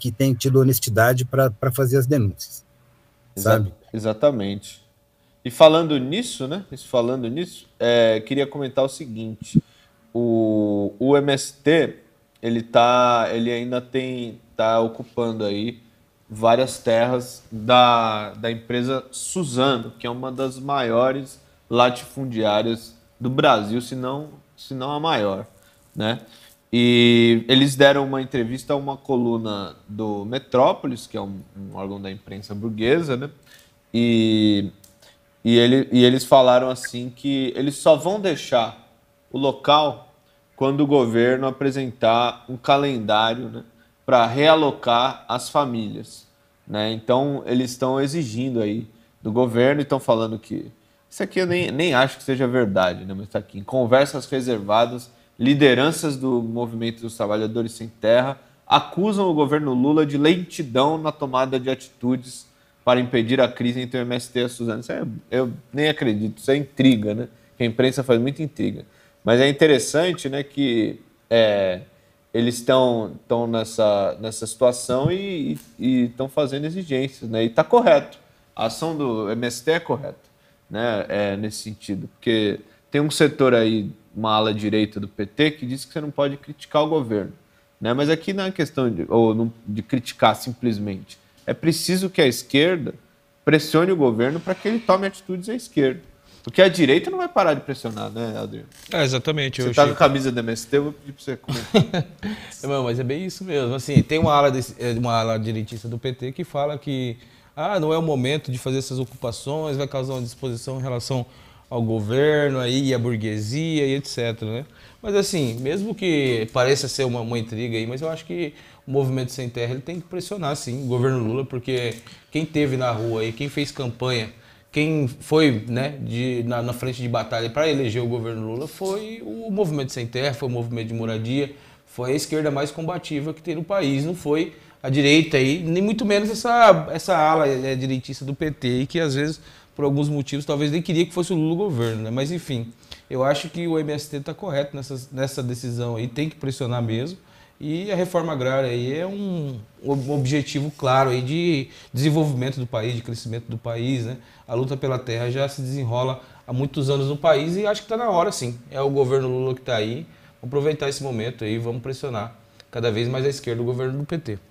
que tem tido honestidade para fazer as denúncias. Sabe? Exatamente. E falando nisso, né? Falando nisso, é, queria comentar o seguinte: o, o MST ele tá, ele ainda tem tá ocupando aí várias terras da, da empresa Suzano, que é uma das maiores latifundiárias do Brasil, se não, se não a maior, né? E eles deram uma entrevista a uma coluna do Metrópolis, que é um, um órgão da imprensa burguesa, né? E, e, ele, e eles falaram assim que eles só vão deixar o local quando o governo apresentar um calendário né, para realocar as famílias. Né? Então, eles estão exigindo aí do governo e estão falando que. Isso aqui eu nem, nem acho que seja verdade, né? mas está aqui. Em conversas reservadas lideranças do movimento dos trabalhadores sem terra acusam o governo Lula de lentidão na tomada de atitudes para impedir a crise entre o MST e a Suzana. Isso é, eu nem acredito, isso é intriga, né? A imprensa faz muita intriga. Mas é interessante né, que é, eles estão nessa, nessa situação e estão fazendo exigências. Né? E está correto. A ação do MST é correta né? É, nesse sentido. Porque tem um setor aí uma ala direita do PT que diz que você não pode criticar o governo. Né? Mas aqui não é questão de, ou não, de criticar simplesmente. É preciso que a esquerda pressione o governo para que ele tome atitudes à esquerda. Porque a direita não vai parar de pressionar, né, Adriano? É, exatamente. Você está com camisa da MST, eu vou pedir para você comentar. não, mas é bem isso mesmo. Assim, tem uma ala, de, é, uma ala direitista do PT que fala que ah, não é o momento de fazer essas ocupações, vai causar uma disposição em relação ao governo aí, à burguesia e etc. Né? Mas assim, mesmo que pareça ser uma, uma intriga aí, mas eu acho que o movimento sem terra ele tem que pressionar sim o governo Lula, porque quem teve na rua aí, quem fez campanha, quem foi né, de, na, na frente de batalha para eleger o governo Lula foi o movimento sem terra, foi o movimento de moradia, foi a esquerda mais combativa que tem no país, não foi a direita aí, nem muito menos essa, essa ala é, direitista do PT que às vezes por alguns motivos, talvez nem queria que fosse o Lula governo, né? Mas enfim, eu acho que o MST está correto nessa, nessa decisão aí, tem que pressionar mesmo. E a reforma agrária aí é um objetivo claro aí de desenvolvimento do país, de crescimento do país, né? A luta pela terra já se desenrola há muitos anos no país e acho que está na hora, sim. É o governo Lula que está aí. Vamos aproveitar esse momento aí, vamos pressionar cada vez mais a esquerda o governo do PT.